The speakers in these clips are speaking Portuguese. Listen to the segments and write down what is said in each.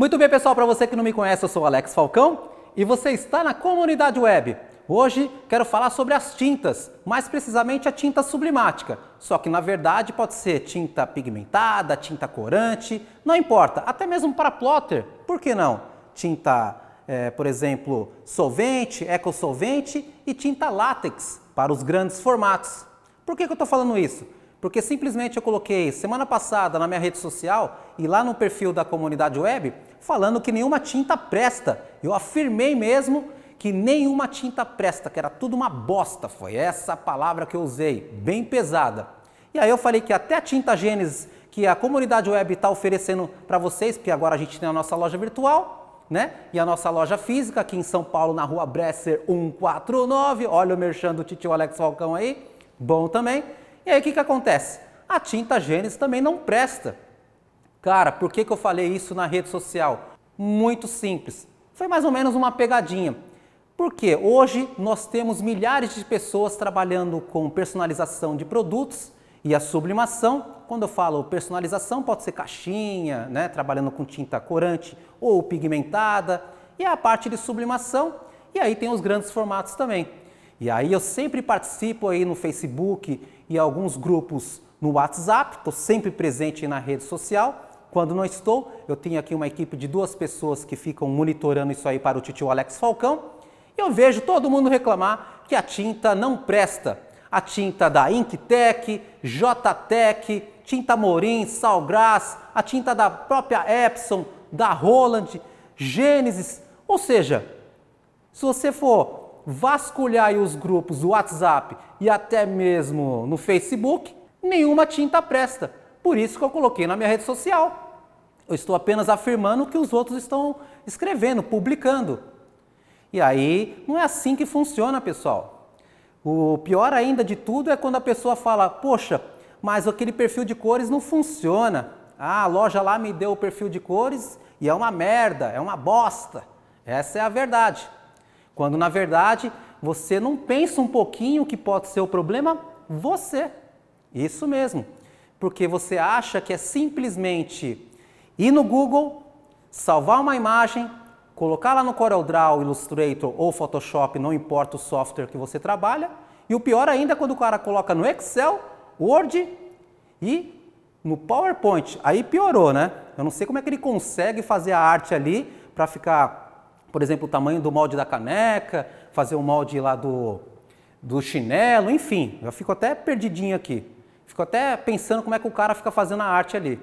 Muito bem, pessoal, para você que não me conhece, eu sou Alex Falcão e você está na comunidade web. Hoje quero falar sobre as tintas, mais precisamente a tinta sublimática. Só que na verdade pode ser tinta pigmentada, tinta corante, não importa, até mesmo para plotter, por que não? Tinta, é, por exemplo, solvente, ecossolvente e tinta látex para os grandes formatos. Por que, que eu estou falando isso? Porque simplesmente eu coloquei semana passada na minha rede social e lá no perfil da comunidade web falando que nenhuma tinta presta. Eu afirmei mesmo que nenhuma tinta presta, que era tudo uma bosta. Foi essa palavra que eu usei, bem pesada. E aí eu falei que até a tinta Gênesis que a comunidade web está oferecendo para vocês, porque agora a gente tem a nossa loja virtual, né? E a nossa loja física aqui em São Paulo, na rua Bresser 149. Olha o merchan do tio Alex Falcão aí, bom também. E aí o que, que acontece? A tinta Gênesis também não presta. Cara, por que, que eu falei isso na rede social? Muito simples. Foi mais ou menos uma pegadinha. Porque hoje nós temos milhares de pessoas trabalhando com personalização de produtos e a sublimação. Quando eu falo personalização, pode ser caixinha, né, trabalhando com tinta corante ou pigmentada, e a parte de sublimação, e aí tem os grandes formatos também. E aí eu sempre participo aí no Facebook e alguns grupos no WhatsApp, estou sempre presente na rede social quando não estou, eu tenho aqui uma equipe de duas pessoas que ficam monitorando isso aí para o tio Alex Falcão. E eu vejo todo mundo reclamar que a tinta não presta. A tinta da Inktec, JTec, tinta Morin, Salgras, a tinta da própria Epson, da Roland, Gênesis. Ou seja, se você for vasculhar os grupos do WhatsApp e até mesmo no Facebook, nenhuma tinta presta. Por isso que eu coloquei na minha rede social. Eu estou apenas afirmando o que os outros estão escrevendo, publicando. E aí, não é assim que funciona, pessoal. O pior ainda de tudo é quando a pessoa fala: Poxa, mas aquele perfil de cores não funciona. Ah, a loja lá me deu o perfil de cores e é uma merda, é uma bosta. Essa é a verdade. Quando na verdade você não pensa um pouquinho que pode ser o problema, você. Isso mesmo porque você acha que é simplesmente ir no Google, salvar uma imagem, colocar lá no CorelDRAW, Illustrator ou Photoshop, não importa o software que você trabalha, e o pior ainda é quando o cara coloca no Excel, Word e no PowerPoint. Aí piorou, né? Eu não sei como é que ele consegue fazer a arte ali para ficar, por exemplo, o tamanho do molde da caneca, fazer o molde lá do, do chinelo, enfim. Eu fico até perdidinho aqui. Fico até pensando como é que o cara fica fazendo a arte ali.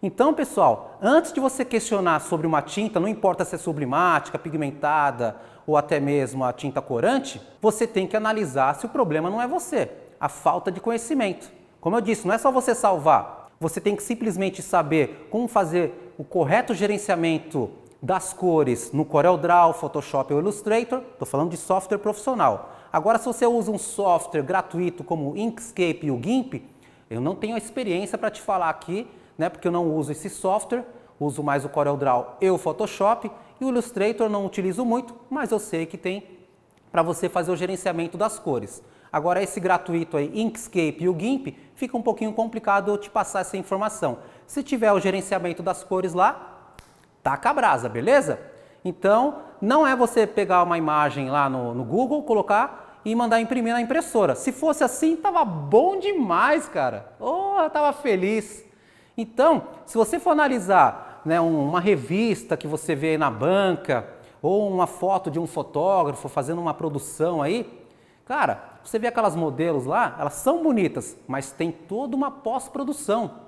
Então, pessoal, antes de você questionar sobre uma tinta, não importa se é sublimática, pigmentada ou até mesmo a tinta corante, você tem que analisar se o problema não é você, a falta de conhecimento. Como eu disse, não é só você salvar, você tem que simplesmente saber como fazer o correto gerenciamento das cores no CorelDRAW, Photoshop ou Illustrator, estou falando de software profissional. Agora, se você usa um software gratuito como o Inkscape e o GIMP, eu não tenho a experiência para te falar aqui, né, porque eu não uso esse software, uso mais o CorelDRAW e o Photoshop, e o Illustrator não utilizo muito, mas eu sei que tem para você fazer o gerenciamento das cores. Agora esse gratuito aí, Inkscape e o GIMP, fica um pouquinho complicado eu te passar essa informação. Se tiver o gerenciamento das cores lá, taca a brasa, beleza? Então, não é você pegar uma imagem lá no, no Google, colocar e mandar imprimir na impressora. Se fosse assim, tava bom demais, cara. Oh, eu tava feliz. Então, se você for analisar né, uma revista que você vê na banca, ou uma foto de um fotógrafo fazendo uma produção aí, cara, você vê aquelas modelos lá, elas são bonitas, mas tem toda uma pós-produção.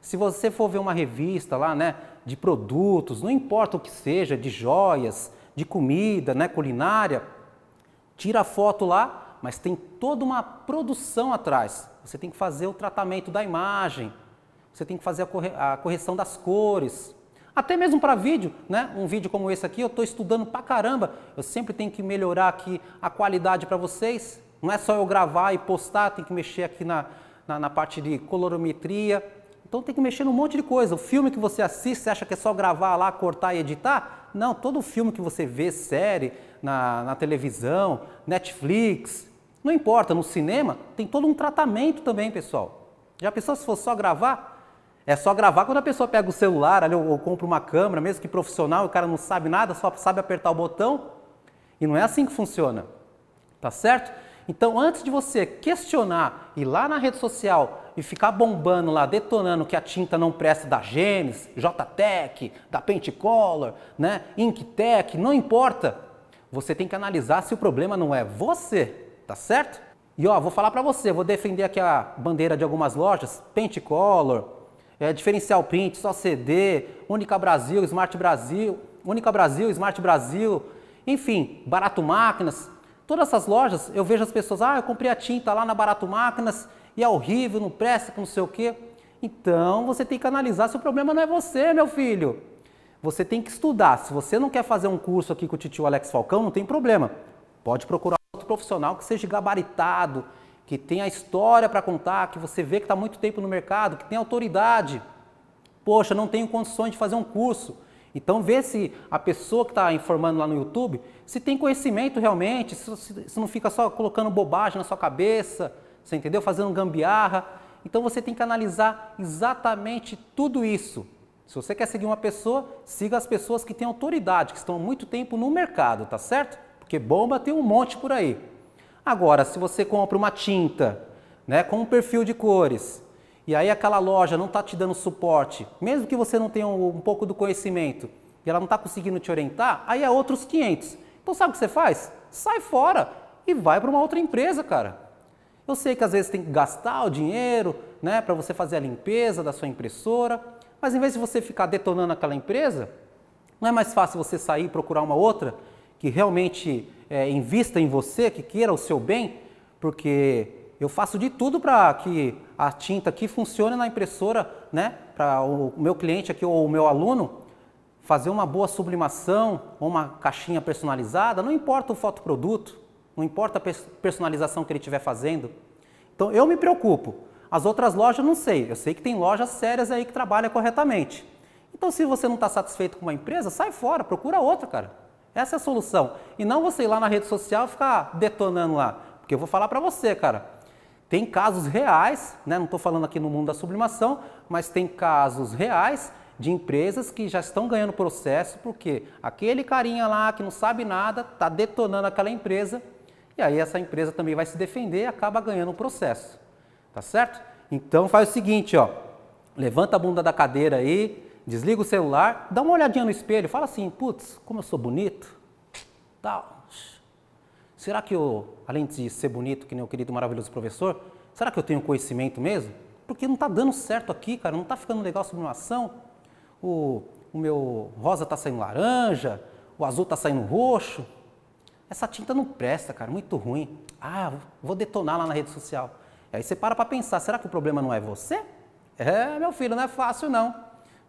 Se você for ver uma revista lá, né, de produtos, não importa o que seja, de joias, de comida, né, culinária, tira a foto lá, mas tem toda uma produção atrás. Você tem que fazer o tratamento da imagem, você tem que fazer a, corre a correção das cores. Até mesmo para vídeo, né? Um vídeo como esse aqui, eu estou estudando pra caramba. Eu sempre tenho que melhorar aqui a qualidade para vocês. Não é só eu gravar e postar, tem que mexer aqui na, na, na, parte de colorometria. Então tem que mexer num monte de coisa. O filme que você assiste, você acha que é só gravar lá, cortar e editar? Não, todo filme que você vê, série, na, na televisão, Netflix, não importa, no cinema tem todo um tratamento também, pessoal. Já pensou se fosse só gravar? É só gravar quando a pessoa pega o celular ali, ou, ou compra uma câmera, mesmo que profissional, o cara não sabe nada, só sabe apertar o botão. E não é assim que funciona. Tá certo? Então, antes de você questionar, ir lá na rede social e ficar bombando lá, detonando que a tinta não presta da Gênesis, JTEC, da Penticolor, né, Inktec, não importa você tem que analisar se o problema não é você, tá certo? E ó, vou falar para você, vou defender aqui a bandeira de algumas lojas, Penticolor, é, Diferencial Paint, Só CD, Única Brasil, Smart Brasil, Única Brasil, Smart Brasil, enfim, Barato Máquinas. Todas essas lojas, eu vejo as pessoas, ah, eu comprei a tinta lá na Barato Máquinas e é horrível, não presta, não sei o quê. Então, você tem que analisar se o problema não é você, meu filho. Você tem que estudar. Se você não quer fazer um curso aqui com o tio Alex Falcão, não tem problema. Pode procurar outro profissional que seja gabaritado, que tenha história para contar, que você vê que está muito tempo no mercado, que tem autoridade. Poxa, não tenho condições de fazer um curso. Então vê se a pessoa que está informando lá no YouTube, se tem conhecimento realmente, se, se, se, não fica só colocando bobagem na sua cabeça, você entendeu? Fazendo gambiarra. Então você tem que analisar exatamente tudo isso. Se você quer seguir uma pessoa, siga as pessoas que têm autoridade, que estão há muito tempo no mercado, tá certo? Porque bomba tem um monte por aí. Agora, se você compra uma tinta, né, com um perfil de cores, e aí aquela loja não está te dando suporte, mesmo que você não tenha um, um pouco do conhecimento, e ela não está conseguindo te orientar, aí é outros 500. Então sabe o que você faz? Sai fora e vai para uma outra empresa, cara. Eu sei que às vezes tem que gastar o dinheiro, né, para você fazer a limpeza da sua impressora, mas em vez de você ficar detonando aquela empresa, não é mais fácil você sair e procurar uma outra que realmente é, invista em você, que queira o seu bem? Porque eu faço de tudo para que a tinta aqui funcione na impressora, né? Para o meu cliente aqui ou o meu aluno fazer uma boa sublimação ou uma caixinha personalizada, não importa o fotoproduto, não importa a personalização que ele estiver fazendo. Então eu me preocupo as outras lojas não sei. Eu sei que tem lojas sérias aí que trabalham corretamente. Então, se você não está satisfeito com uma empresa, sai fora, procura outra, cara. Essa é a solução. E não você ir lá na rede social e ficar detonando lá. Porque eu vou falar para você, cara. Tem casos reais, né? não estou falando aqui no mundo da sublimação, mas tem casos reais de empresas que já estão ganhando processo porque aquele carinha lá que não sabe nada está detonando aquela empresa e aí essa empresa também vai se defender e acaba ganhando o processo tá certo? Então faz o seguinte, ó, levanta a bunda da cadeira aí, desliga o celular, dá uma olhadinha no espelho, fala assim, putz, como eu sou bonito, tal. Será que eu, além de ser bonito, que nem o querido maravilhoso professor, será que eu tenho conhecimento mesmo? Porque não está dando certo aqui, cara, não está ficando legal a sublimação. O, o meu rosa está saindo laranja, o azul está saindo roxo. Essa tinta não presta, cara, muito ruim. Ah, vou detonar lá na rede social. Aí você para para pensar, será que o problema não é você? É, meu filho, não é fácil não.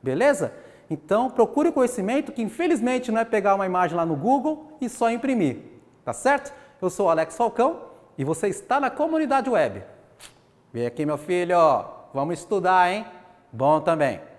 Beleza? Então, procure conhecimento que infelizmente não é pegar uma imagem lá no Google e só imprimir. Tá certo? Eu sou o Alex Falcão e você está na comunidade web. Vem aqui, meu filho, vamos estudar, hein? Bom também.